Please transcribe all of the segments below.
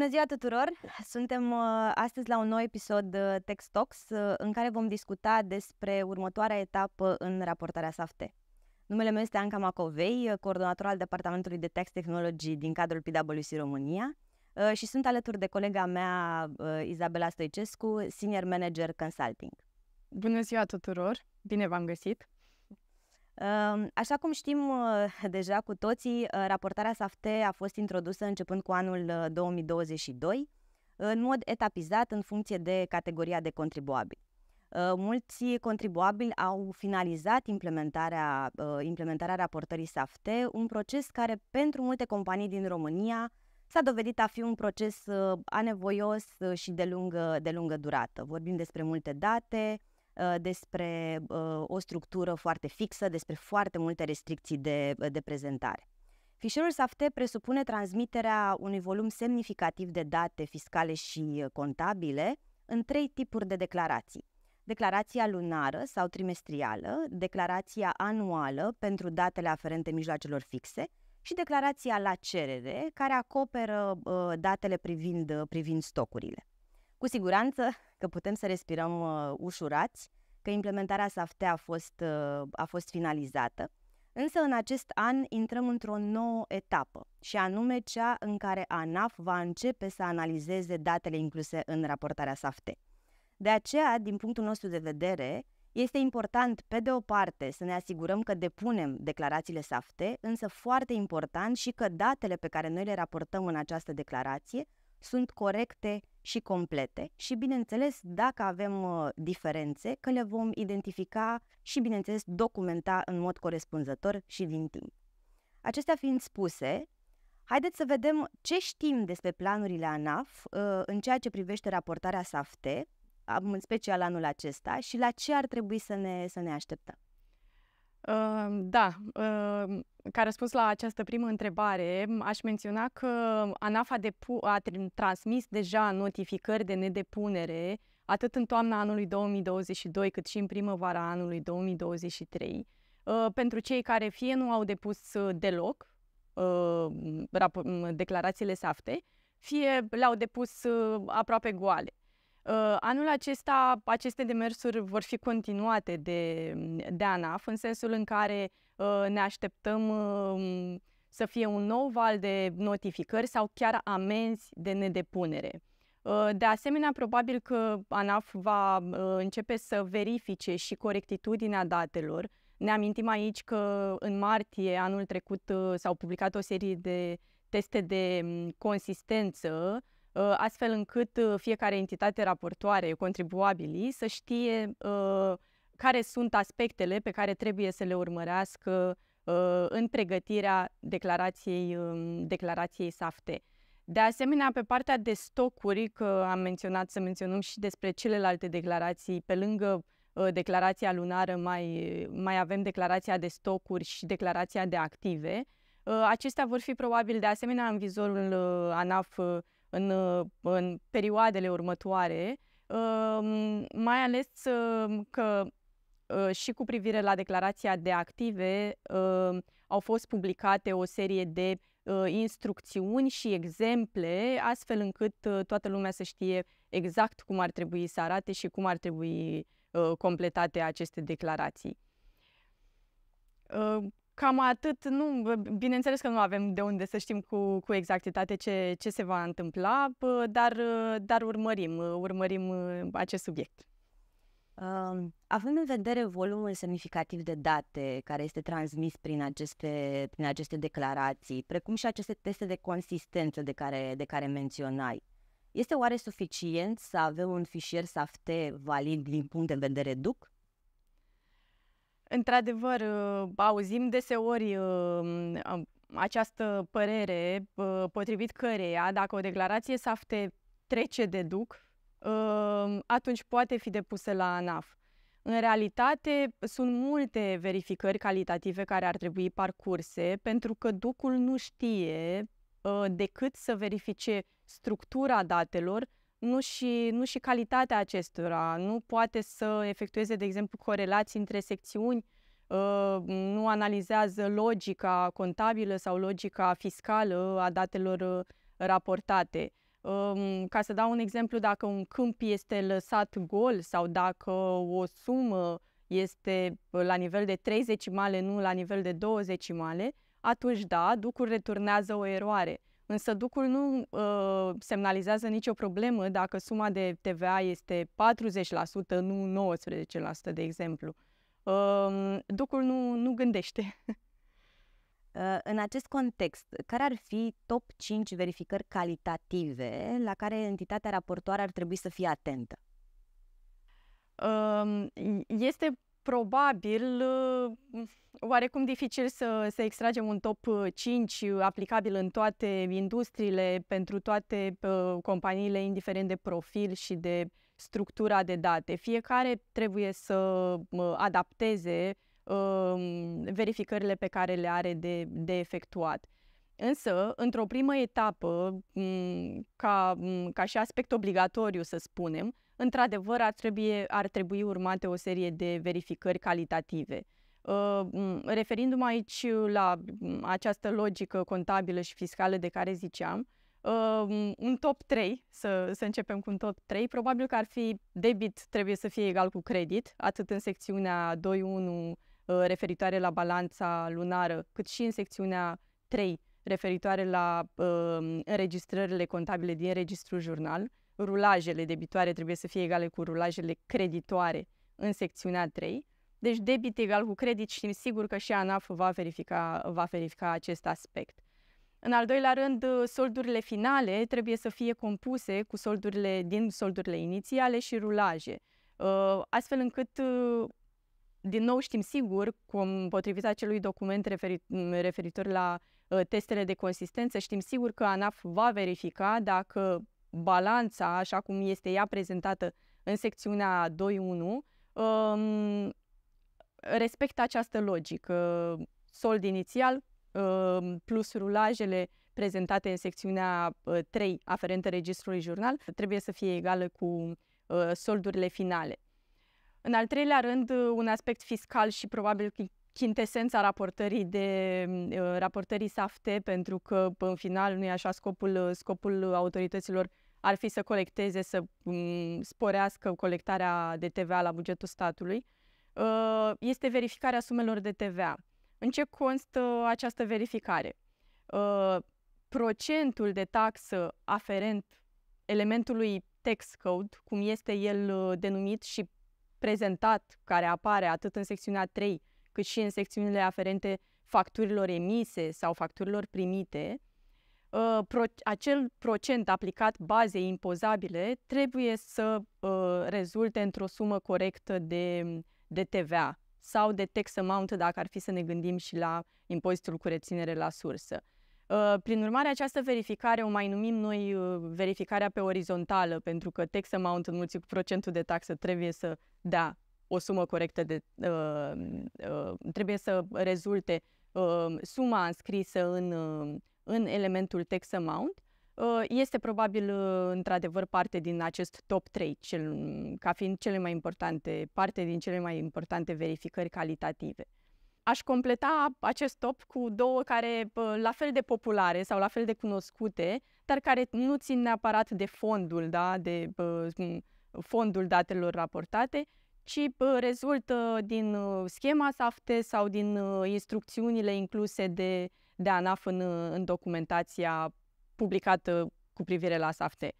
Bună ziua tuturor! Suntem uh, astăzi la un nou episod uh, Text Talks uh, în care vom discuta despre următoarea etapă în raportarea SAFTE. Numele meu este Anca Macovei, coordonator al Departamentului de Tax Technology din cadrul PwC România și sunt alături de colega mea Izabela Stoicescu, Senior Manager Consulting. Bună ziua tuturor! Bine v-am găsit! Așa cum știm uh, deja cu toții, uh, raportarea SAFTE a fost introdusă începând cu anul 2022, uh, în mod etapizat în funcție de categoria de contribuabil. Mulți contribuabili au finalizat implementarea, implementarea raportării SAFTE, un proces care pentru multe companii din România s-a dovedit a fi un proces anevoios și de lungă, de lungă durată. Vorbim despre multe date, Uh, despre uh, o structură foarte fixă, despre foarte multe restricții de, uh, de prezentare. Fișierul SAFTE presupune transmiterea unui volum semnificativ de date fiscale și contabile în trei tipuri de declarații. Declarația lunară sau trimestrială, declarația anuală pentru datele aferente mijloacelor fixe și declarația la cerere, care acoperă uh, datele privind, privind stocurile. Cu siguranță că putem să respirăm uh, ușurați, că implementarea SAFTE a fost, uh, a fost finalizată, însă în acest an intrăm într-o nouă etapă, și anume cea în care ANAF va începe să analizeze datele incluse în raportarea SAFTE. De aceea, din punctul nostru de vedere, este important, pe de o parte, să ne asigurăm că depunem declarațiile SAFTE, însă foarte important și că datele pe care noi le raportăm în această declarație sunt corecte, și complete și, bineînțeles, dacă avem uh, diferențe, că le vom identifica și, bineînțeles, documenta în mod corespunzător și din timp. Acestea fiind spuse, haideți să vedem ce știm despre planurile ANAF uh, în ceea ce privește raportarea SAFTE, în special anul acesta, și la ce ar trebui să ne, să ne așteptăm. Da, ca răspuns la această primă întrebare, aș menționa că ANAF a, depu- a transmis deja notificări de nedepunere atât în toamna anului 2022 cât și în primăvara anului 2023 ă, pentru cei care fie nu au depus deloc ă, declarațiile SAFTE, fie le-au depus ă, aproape goale. Ă, anul acesta aceste demersuri vor fi continuate de, de ANAF în sensul în care ă, ne așteptăm ă, să fie un nou val de notificări sau chiar amenzi de nedepunere. De asemenea, probabil că ANAF va începe să verifice și corectitudinea datelor. Ne amintim aici că în martie anul trecut s-au publicat o serie de teste de hm, consistență Uh, astfel încât uh, fiecare entitate raportoare, contribuabilii, să știe uh, care sunt aspectele pe care trebuie să le urmărească în pregătirea declarației, um, declarației SAFTE. De asemenea, pe partea de stocuri, că am menționat să menționăm și despre celelalte declarații, pe lângă declarația lunară mai, mai avem declarația de stocuri și declarația de active. Acestea vor fi probabil de asemenea în vizorul ANAF în, uh, în perioadele următoare, uh, mai ales uh, că și cu privire la declarația de active au fost publicate o serie de instrucțiuni și exemple, astfel încât toată lumea să știe exact cum ar trebui să arate și cum ar trebui completate aceste declarații cam atât, nu, bineînțeles că nu avem de unde să știm cu, cu exactitate ce, ce se va întâmpla, dar, dar urmărim, urmărim uh, acest subiect. Uh, având în vedere volumul semnificativ de date care este transmis prin aceste, prin aceste declarații, precum și aceste teste de consistență de care, de care menționai, este oare suficient să avem un fișier SAFT valid din punct de vedere DUC? Într-adevăr, uh, auzim deseori uh, um, această părere uh, potrivit căreia dacă o declarație SAFTE trece de duc, atunci poate fi depusă la ANAF. În realitate, sunt multe verificări calitative care ar trebui parcurse, pentru că ducul nu știe decât să verifice structura datelor, nu și, nu și calitatea acestora. Nu poate să efectueze, de exemplu, corelații între secțiuni, uh, nu analizează logica contabilă sau logica fiscală a datelor uh, raportate. Um, ca să dau un exemplu, dacă un câmp este lăsat gol sau dacă o sumă este la nivel de 30 male, nu la nivel de 20 male, atunci da, ducul returnează o eroare. Însă ducul nu uh, semnalizează nicio problemă dacă suma de TVA este 40%, nu 19%, de exemplu. Uh, ducul nu, nu gândește. Uh, în acest context, care ar fi top 5 verificări calitative la care entitatea raportoare ar trebui să fie atentă? Uh, este probabil uh, oarecum dificil să, să extragem un top 5 uh, uh, aplicabil în toate industriile, pentru toate companiile, indiferent de profil și de structura de date. Fiecare trebuie să adapteze um, verificările pe care le are de, de efectuat. Însă, într-o primă etapă, ca, ca și aspect obligatoriu, să spunem, într-adevăr ar trebui, ar trebui urmate o serie de verificări calitative. Ă, referindu-mă aici la această logică contabilă și fiscală de care ziceam, ă, un top 3, să, să începem cu un top 3, probabil că ar fi debit trebuie să fie egal cu credit, atât în secțiunea 2.1 ă, referitoare la balanța lunară, cât și în secțiunea 3 referitoare la uh, înregistrările contabile din registrul jurnal rulajele debitoare trebuie să fie egale cu rulajele creditoare în secțiunea 3. Deci debit egal cu credit și sigur că și ANAF va verifica, va verifica acest aspect. În al doilea rând, soldurile finale trebuie să fie compuse cu soldurile din soldurile inițiale și rulaje, uh, astfel încât uh, din nou știm sigur, cum potrivit acelui document referit, referitor la uh, testele de consistență, știm sigur că ANAF va verifica dacă balanța, așa cum este ea prezentată în secțiunea 2.1, um, respectă această logică. Sold inițial um, plus rulajele prezentate în secțiunea 3 uh, aferentă registrului jurnal trebuie să fie egală cu uh, soldurile finale. În al treilea rând, uh, un aspect fiscal și probabil chintesența raportării de um, uh, raportării SAFTE, pentru că în final nu e așa scopul, scopul autorităților ar fi să colecteze, să mm, sporească colectarea de TVA la bugetul statului, uh, este verificarea sumelor de TVA. În ce constă această verificare? Uh, procentul de taxă aferent elementului tax code, cum este el uh, denumit și prezentat, care apare atât în secțiunea 3, cât și în secțiunile aferente facturilor emise sau facturilor primite, uh, pro, acel procent aplicat bazei impozabile trebuie să uh, rezulte într-o sumă corectă de, de TVA sau de tax amount dacă ar fi să ne gândim și la impozitul cu reținere la sursă. Ă, prin urmare, această verificare o mai numim noi verificarea pe orizontală, pentru că tax amount înmulțit cu procentul de taxă trebuie să dea o sumă corectă de... Uh, trebuie să rezulte suma înscrisă în, în elementul text amount, uh, este probabil uh, într-adevăr parte din acest top 3, cel, ca fiind cele mai importante, parte din cele mai importante verificări calitative. Aș completa acest top cu două care uh, la fel de populare sau la fel de cunoscute, dar care nu țin neapărat de fondul, da, de fondul datelor raportate, ci uh, rezultă din uh, schema SAFTE sau din uh, instrucțiunile incluse de, de ANAF în, în documentația publicată cu privire la SAFTE.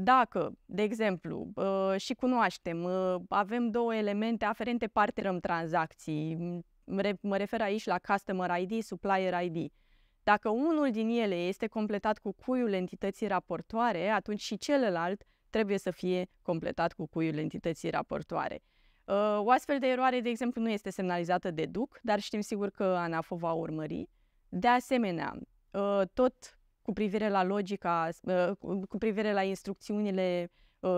Dacă, de exemplu, și cunoaștem, avem două elemente aferente parterăm tranzacții, mă refer aici la Customer ID, Supplier ID, dacă unul din ele este completat cu cuiul entității raportoare, atunci și celălalt trebuie să fie completat cu cuiul entității raportoare. Uh, o astfel de eroare, de exemplu, nu este semnalizată de DUC, dar știm sigur că ANAF o va urmări. De asemenea, uh, tot cu privire la logica, uh, cu privire la instrucțiunile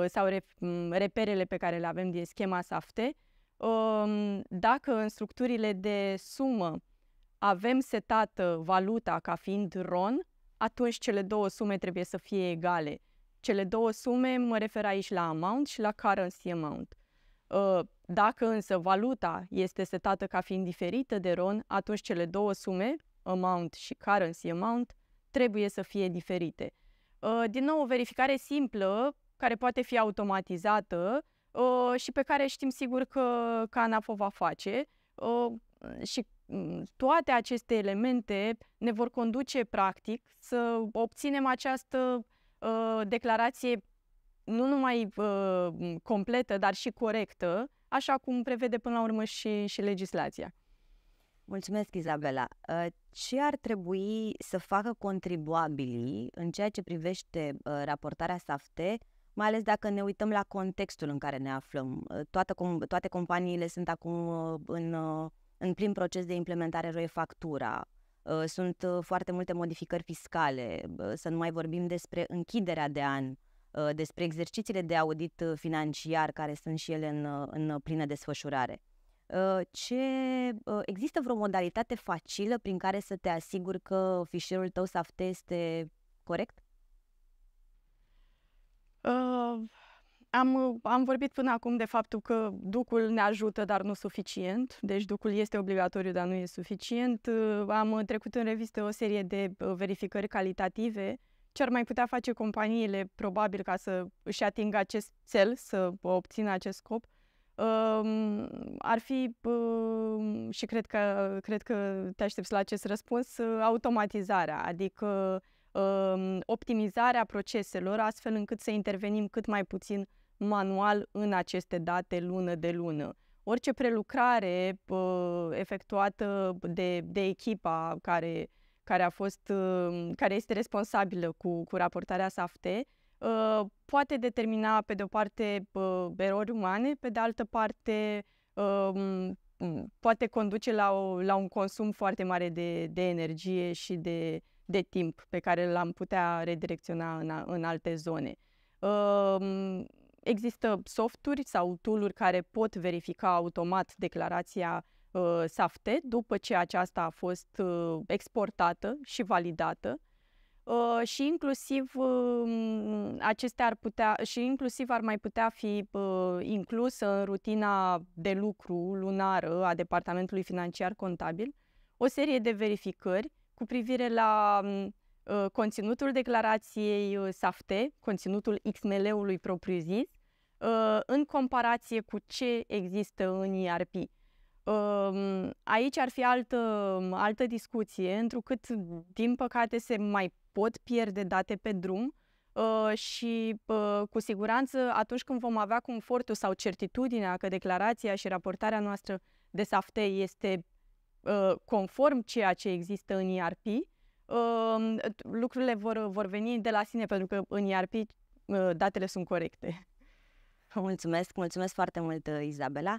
sau mm, reperele pe care le avem din schema SAFTE, um, dacă în structurile de sumă avem setată valuta ca fiind RON, atunci cele două sume trebuie să fie egale. Cele două sume mă refer aici la amount și la currency amount. Uh, dacă însă valuta este setată ca fiind diferită de RON, atunci cele două sume, amount și currency amount, trebuie să fie diferite. Uh, din nou, o verificare simplă, care poate fi automatizată uh, și pe care știm sigur că, că ANAF o va face și mm, toate aceste elemente ne vor conduce practic să obținem această Uh, declarație nu numai uh, completă, dar și corectă, așa cum prevede până la urmă și, și legislația. Mulțumesc, Izabela. Uh, ce ar trebui să facă contribuabilii în ceea ce privește uh, raportarea SAFTE, mai ales dacă ne uităm la contextul în care ne aflăm? Toate, toate companiile sunt acum în, în prim proces de implementare refactura. factura sunt foarte multe modificări fiscale, să nu mai vorbim despre închiderea de an, despre exercițiile de audit financiar care sunt și ele în, în plină desfășurare. Ce, există vreo modalitate facilă prin care să te asiguri că fișierul tău SAFT este corect? Am, am vorbit până acum de faptul că Ducul ne ajută, dar nu suficient. Deci Ducul este obligatoriu, dar nu e suficient. Am trecut în revistă o serie de verificări calitative. Ce ar mai putea face companiile, probabil, ca să își atingă acest cel, să obțină acest scop? Um, ar fi, uh, și cred că, cred că te aștepți la acest răspuns, automatizarea, adică uh, Um, optimizarea proceselor, astfel încât să intervenim cât mai puțin manual în aceste date lună de lună. Orice prelucrare uh, efectuată de, de echipa care, care, a fost, um, care este responsabilă cu, cu raportarea SAFTE uh, poate determina, pe de o parte, uh, erori umane, pe de altă parte, um, poate conduce la, o, la un consum foarte mare de, de energie și de, de timp pe care l-am putea redirecționa în, a, în alte zone. Uh, există softuri sau tooluri care pot verifica automat declarația uh, SAFTE după ce aceasta a fost uh, exportată și validată. Uh, și inclusiv uh, acestea ar putea și inclusiv ar mai putea fi uh, inclusă în rutina de lucru lunară a departamentului financiar contabil o serie de verificări cu privire la uh, conținutul declarației uh, SAFTE, conținutul XML-ului propriu-zis, uh, în comparație cu ce există în IRP. Uh, um, aici ar fi altă, altă discuție, întrucât, din păcate, se mai pot pierde date pe drum uh, și uh, cu siguranță atunci când vom avea confortul sau certitudinea că declarația și raportarea noastră de SAFTE este Uh, conform ceea ce există în ERP, um, lucrurile vor, vor veni de la sine, pentru că în ERP uh, datele sunt corecte. Mulțumesc, mulțumesc foarte mult, uh, Izabela.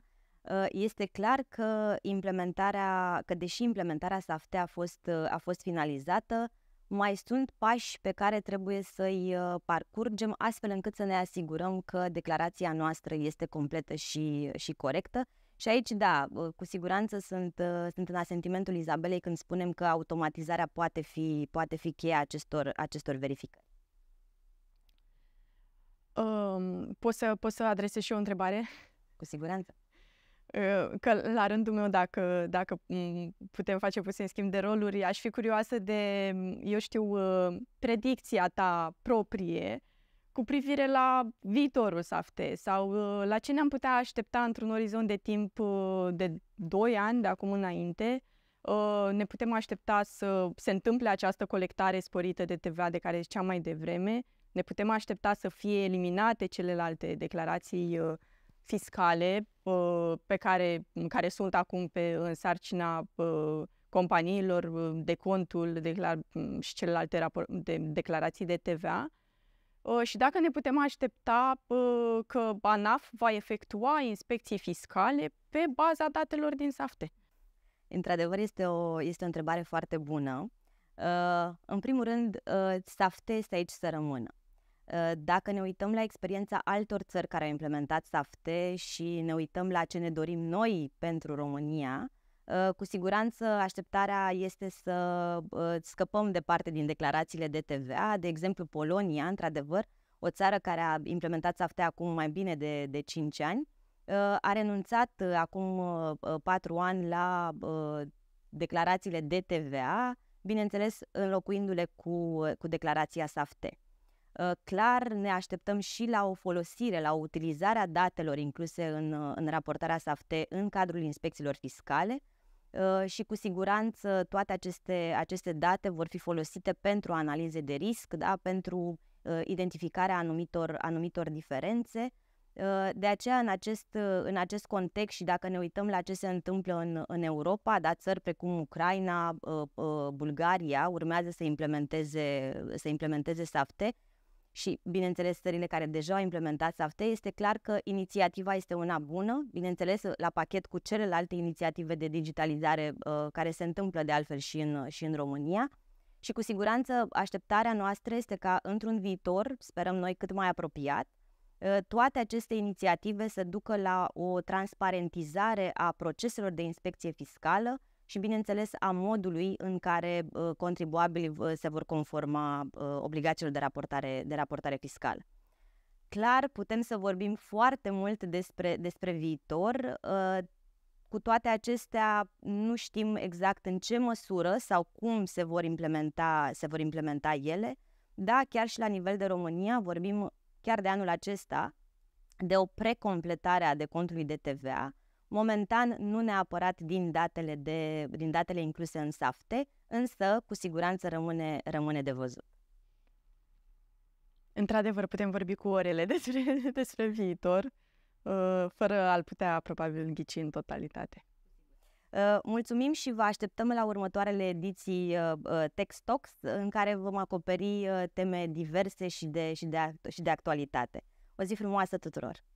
Este clar că implementarea, că deși implementarea SAFTE a fost, a fost finalizată, mai sunt pași pe care trebuie să-i parcurgem astfel încât să ne asigurăm că declarația noastră este completă și, și corectă și aici, da, cu siguranță sunt, ă, sunt în asentimentul Izabelei când spunem că automatizarea poate fi, poate fi cheia acestor, acestor verificări. Um, pot, să, pot să adresez și eu o întrebare? Cu siguranță ă, că la rândul meu, dacă, dacă putem face puțin schimb de roluri, aș fi curioasă de, eu știu, ă, predicția ta proprie cu privire la viitorul SAFTE sau uh, la ce ne-am putea aștepta într-un orizont de timp uh, de 2 ani de acum înainte, uh, ne putem aștepta să se întâmple această colectare sporită de TVA de care ziceam mai devreme, ne putem aștepta să fie eliminate celelalte declarații fiscale pe care, care sunt acum pe, în sarcina companiilor de contul declar, mm, și celelalte rapor, de declarații de TVA Ă, și dacă ne putem aștepta că ANAF va efectua inspecții fiscale pe baza datelor din SAFTE? Într-adevăr, este o, este o întrebare foarte bună. Ă, în primul rând, ă, SAFTE este aici să rămână. Dacă ne uităm la experiența altor țări care au implementat SAFTE și ne uităm la ce ne dorim noi pentru România, Ă, cu siguranță așteptarea este să scăpăm de parte din declarațiile de TVA. De exemplu, Polonia, într-adevăr, o țară care a implementat SAFTE acum mai bine de, de 5 ani, ă, a renunțat acum 4 ă, ani la declarațiile de TVA, bineînțeles înlocuindu-le cu, cu declarația SAFTE. Clar, ne așteptăm și la o folosire, la o utilizare a datelor incluse în, în raportarea SAFTE în cadrul inspecțiilor fiscale, Ă, și cu siguranță toate aceste, aceste date vor fi folosite pentru analize de risc, da? pentru ă, identificarea anumitor, anumitor diferențe. Ă, de aceea, în acest, în acest context și dacă ne uităm la ce se întâmplă în, în Europa, da, țări precum Ucraina, Bulgaria urmează să implementeze, să implementeze SAFTE, și, bineînțeles, țările care deja au implementat SAFTE, este clar că inițiativa este una bună, bineînțeles, la pachet cu celelalte inițiative de digitalizare uh, care se întâmplă de altfel și în, și în România. Și cu siguranță așteptarea noastră este ca într-un viitor, sperăm noi cât mai apropiat, uh, toate aceste inițiative să ducă la o transparentizare a proceselor de inspecție fiscală, și, bineînțeles, a modului în care uh, contribuabilii uh, se vor conforma uh, obligațiilor de raportare, de raportare fiscală clar putem să vorbim foarte mult despre, despre viitor. Cu toate acestea, nu știm exact în ce măsură sau cum se vor implementa, se vor implementa ele. Da, chiar și la nivel de România vorbim chiar de anul acesta de o precompletare a decontului de TVA, momentan nu neapărat din datele, de, din datele incluse în safte, însă cu siguranță rămâne, rămâne de văzut. Într-adevăr, putem vorbi cu orele despre, despre viitor, uh, fără a-l putea probabil ghici în totalitate. Uh, mulțumim și vă așteptăm la următoarele ediții uh, Tech Talks, în care vom acoperi teme diverse și de, și de, și de actualitate. O zi frumoasă tuturor!